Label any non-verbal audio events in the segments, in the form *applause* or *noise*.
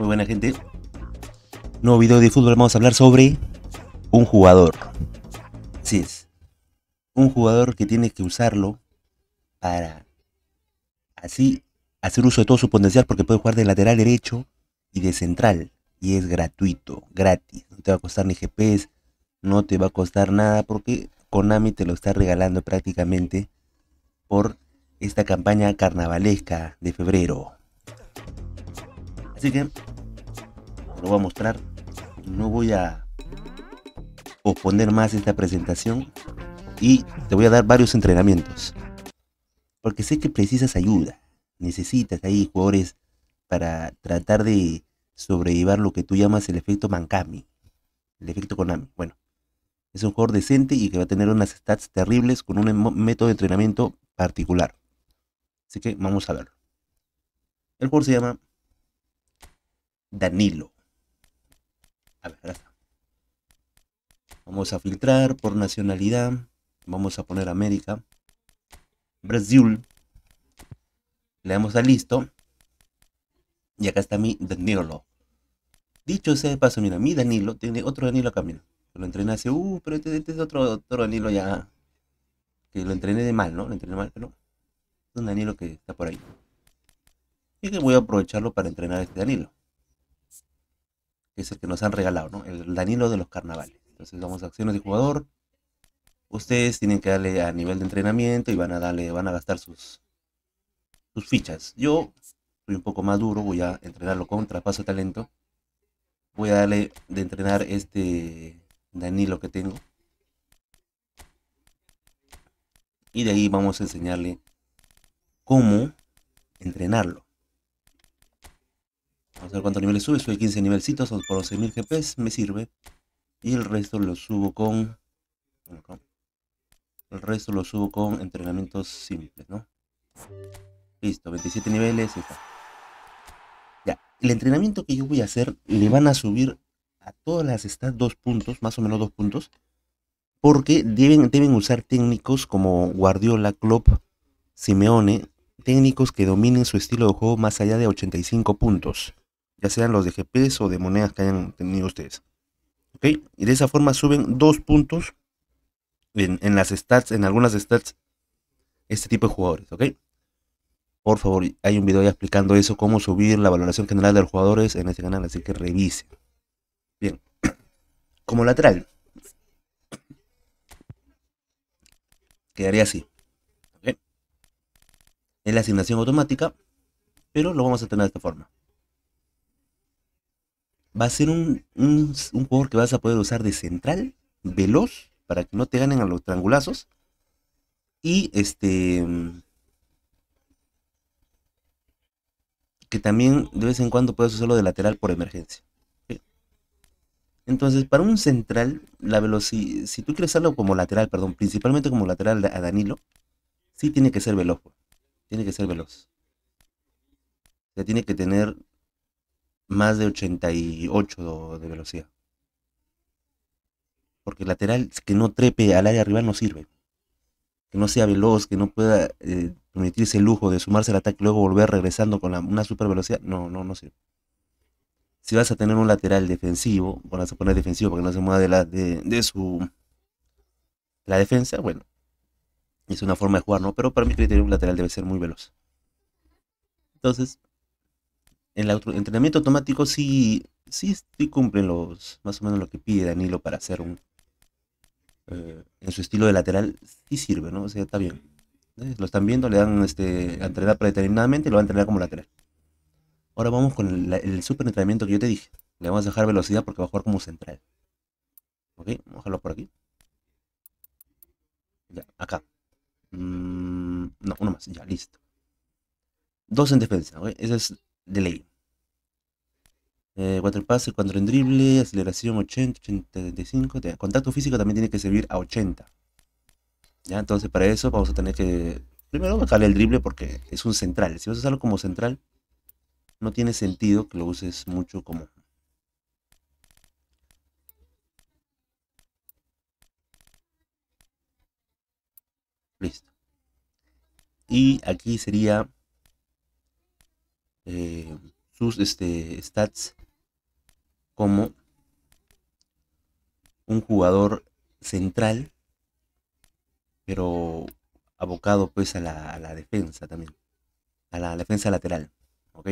Muy buena gente. Nuevo video de fútbol, vamos a hablar sobre un jugador. Así es. Un jugador que tiene que usarlo para así hacer uso de todo su potencial porque puede jugar de lateral derecho y de central. Y es gratuito, gratis. No te va a costar ni GPS, no te va a costar nada porque Konami te lo está regalando prácticamente por esta campaña carnavalesca de febrero. Así que lo voy a mostrar. No voy a posponer más esta presentación y te voy a dar varios entrenamientos. Porque sé que precisas ayuda. Necesitas ahí jugadores para tratar de sobrevivir lo que tú llamas el efecto Mankami. El efecto Konami. Bueno, es un jugador decente y que va a tener unas stats terribles con un em-, método de entrenamiento particular. Así que vamos a verlo. El jugador se llama Danilo. Vamos a filtrar por nacionalidad. Vamos a poner América. Brasil. Le damos a listo. Y acá está mi Danilo. Dicho sea paso, mira, mi Danilo tiene otro Danilo acá, mira. Lo entrena hace, uh, pero este, este, es otro, otro, Danilo ya. Que lo entrené de mal, ¿no? Lo entrené mal, pero. Es un Danilo que está por ahí. Y que voy a aprovecharlo para entrenar este Danilo que es el que nos han regalado, ¿no? El Danilo de los carnavales. Entonces vamos a acciones de jugador. Ustedes tienen que darle a nivel de entrenamiento y van a darle, van a gastar sus, sus fichas. Yo soy un poco más duro, voy a entrenarlo con traspaso de talento. Voy a darle de entrenar este Danilo que tengo. Y de ahí vamos a enseñarle cómo entrenarlo. Vamos a ver cuántos niveles sube. Sube 15 nivelcitos por 11.000 GPs. Me sirve. Y el resto lo subo con... El resto lo subo con entrenamientos simples, ¿no? Listo, 27 niveles, está. Ya, el entrenamiento que yo voy a hacer le van a subir a todas las estas dos puntos, más o menos dos puntos, porque deben, deben usar técnicos como Guardiola, Klopp, Simeone, técnicos que dominen su estilo de juego más allá de 85 puntos ya sean los de GPS o de monedas que hayan tenido ustedes. ¿Ok? Y de esa forma suben dos puntos en, las stats, en algunas stats, este tipo de jugadores. ¿Ok? Por favor, hay un video ya explicando eso, cómo subir la valoración general de los jugadores en este canal, así que revise. Bien. *clears throat* Como lateral. Quedaría así. Es la asignación automática, pero lo vamos a tener de esta forma va a ser un, un, que vas a poder usar de central, veloz, para que no te ganen a los triangulazos. Y este. Que también de vez en cuando puedes usarlo de lateral por emergencia. Entonces, para un central, la velocidad. Si tú quieres usarlo como lateral, perdón, principalmente como lateral a Danilo, sí tiene que ser veloz. Tiene que ser veloz. O sea, tiene que tener más de 88 de velocidad. Porque el lateral que no trepe al área arriba no sirve. Que no sea veloz, que no pueda eh, permitirse el lujo de sumarse al ataque y luego volver regresando con una super velocidad, no, no, no sirve. Si vas a tener un lateral defensivo, vas a poner defensivo porque no se mueve de, la, de, su la defensa, bueno, es una forma de jugar, ¿no? Pero para mi criterio un lateral debe ser muy veloz. Entonces, el entrenamiento automático sí, sí, cumple los, más o menos lo que pide Danilo para hacer un... Eh, en su estilo de lateral sí sirve, ¿no? O sea, está bien. Eh, lo están viendo, le dan este, a entrenar predeterminadamente y lo van a entrenar como lateral. Ahora vamos con el, super entrenamiento que yo te dije. Le vamos a dejar velocidad porque va a jugar como central. ¿Ok? Vamos a por aquí. Ya, acá. Mm, no, uno más. Ya, listo. Dos en defensa. ¿ok? Ese es de ley. Eh, Waterpass, el en drible, aceleración 80, 85. Contacto físico también tiene que servir a 80. ¿Ya? Entonces para eso vamos a tener que... Primero bajarle el drible porque es un central. Si vas a usarlo como central, no tiene sentido que lo uses mucho como... Listo. Y aquí sería... Eh, sus este, stats como un jugador central, pero abocado pues a la, defensa también, a la defensa lateral, ¿ok?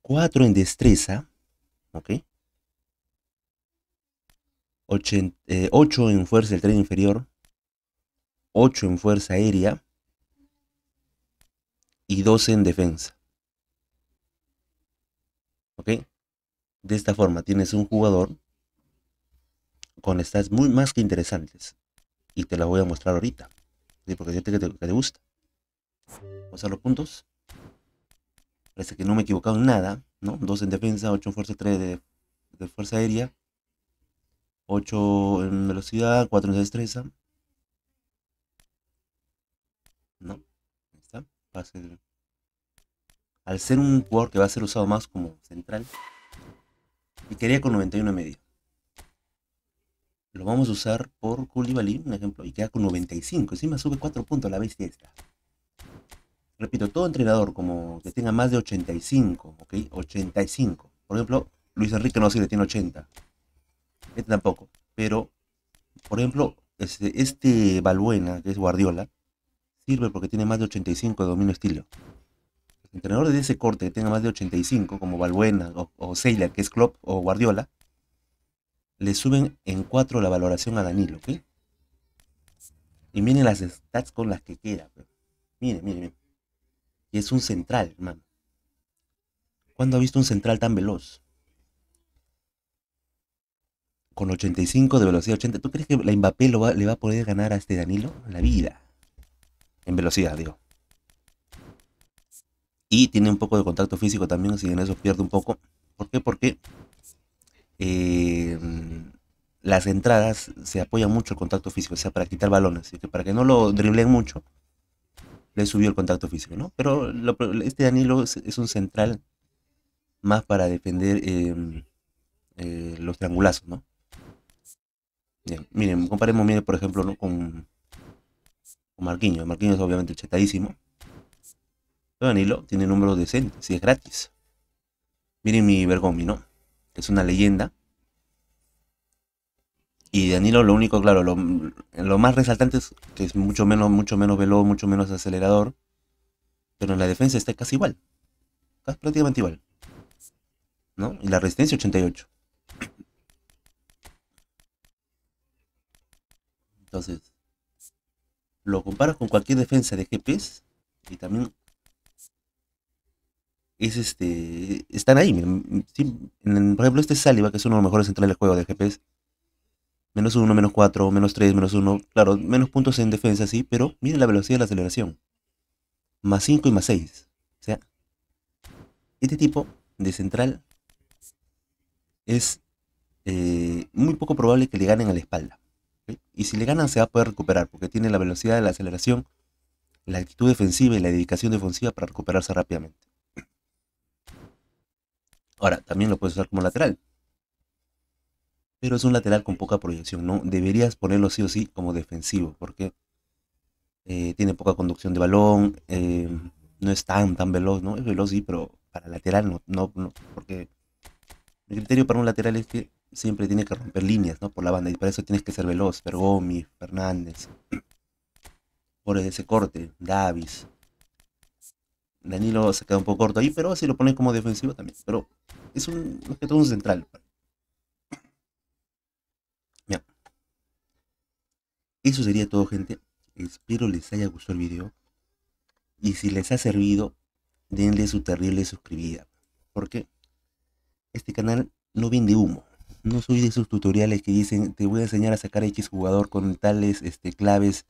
4 en destreza, ¿ok? 8 eh, en fuerza del tren inferior, 8 en fuerza aérea y 12 en defensa. ¿Ok? De esta forma tienes un jugador con estas muy más que interesantes. Y te la voy a mostrar ahorita. ¿sí? Porque siento que te, que te gusta. Vamos a los puntos. Parece que no me he equivocado en nada. ¿no? 2 en defensa, 8 en fuerza, 3 de, fuerza aérea. 8 en velocidad, 4 en destreza. ¿No? Ahí está. Pase al ser un jugador que va a ser usado más como central, y quería con 91 y medio. Lo vamos a usar por Koulibaly, un ejemplo, y queda con 95. Encima sube 4 puntos la bestia esta. Repito, todo entrenador como que tenga más de 85, ¿ok? 85. Por ejemplo, Luis Enrique no le tiene 80. Este tampoco. Pero, por ejemplo, este, este Balbuena, que es Guardiola, sirve porque tiene más de 85 de dominio estilo entrenadores de ese corte que tengan más de 85, como Balbuena o, Seiler, que es Klopp o Guardiola, le suben en 4 la valoración a Danilo, ¿ok? Y miren las stats con las que queda. Miren, miren, miren. Y es un central, hermano. ¿Cuándo ha visto un central tan veloz? Con 85 de velocidad 80. ¿Tú crees que la Mbappé le va a poder ganar a este Danilo? La vida. En velocidad, digo y tiene un poco de contacto físico también, así que en eso pierde un poco. ¿Por qué? Porque eh, las entradas se apoya mucho el contacto físico, o sea, para quitar balones, así que para que no lo driblen mucho, le subió el contacto físico, ¿no? Pero este Danilo es, un central más para defender eh, eh, los triangulazos, ¿no? miren, comparemos, miren, por ejemplo, con, con Marquinhos. Marquinhos obviamente chetadísimo. Danilo tiene números decentes y es gratis. Miren mi Bergomi, ¿no? Es una leyenda. Y Danilo lo único, claro, lo, lo, más resaltante es que es mucho menos, mucho menos veloz, mucho menos acelerador. Pero en la defensa está casi igual. Casi prácticamente igual. ¿No? Y la resistencia 88. Entonces, lo comparo con cualquier defensa de GPS y también es este, están ahí. en, por ejemplo, este saliva que es uno de los mejores centrales de juego de GPS. Menos 1, menos 4, menos 3, menos 1. Claro, menos puntos en defensa, sí, pero miren la velocidad de la aceleración. Más 5 y más 6. O sea, este tipo de central es eh, muy poco probable que le ganen a la espalda. Y si le ganan se va a poder recuperar, porque tiene la velocidad de la aceleración, la actitud defensiva y la dedicación defensiva para recuperarse rápidamente. Ahora, también lo puedes usar como lateral. Pero es un lateral con poca proyección, ¿no? Deberías ponerlo sí o sí como defensivo, porque eh, tiene poca conducción de balón, eh, no es tan, tan veloz, ¿no? Es veloz, sí, pero para lateral no, no, porque el criterio para un lateral es que siempre tiene que romper líneas, ¿no? Por la banda, y para eso tienes que ser veloz, Pergomi, Fernández, *clears throat* por ese corte, Davis, Danilo se queda un poco corto ahí, pero si lo ponen como defensivo también. Pero es un, objeto todo un central. Ya. Eso sería todo, gente. Espero les haya gustado el video. Y si les ha servido, denle su terrible suscribida. Porque este canal no vende humo. No soy de esos tutoriales que dicen te voy a enseñar a sacar X jugador con tales este, claves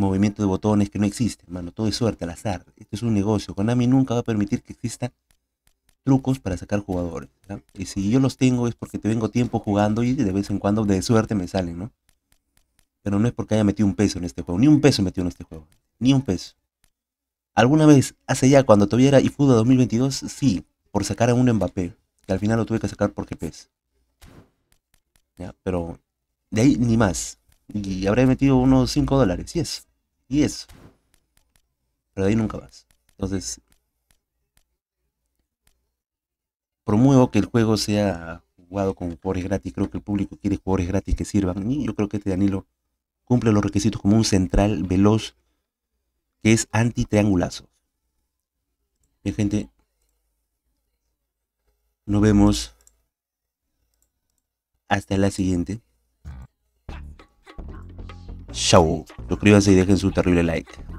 movimiento de botones que no existe, hermano. Todo es suerte, al azar. Esto es un negocio. Konami nunca va a permitir que existan trucos para sacar jugadores. Y si yo los tengo es porque te vengo tiempo jugando y de vez en cuando de suerte me salen, ¿no? Pero no es porque haya metido un peso en este juego. Ni un peso metido en este juego. Ni un peso. Alguna vez, hace ya, cuando tuviera era IFUDA 2022, sí, por sacar a un Mbappé. Que al final lo tuve que sacar porque pesa. Pero de ahí ni más. Y habría metido unos 5 dólares, y es y eso. Pero ahí nunca vas. Entonces, promuevo que el juego sea jugado con jugadores gratis. Creo que el público quiere jugadores gratis que sirvan. Y yo creo que este Danilo cumple los requisitos como un central veloz que es anti-triangulazo. Bien, gente. Nos vemos. Hasta la siguiente. Chau. Suscríbanse y dejen su terrible like.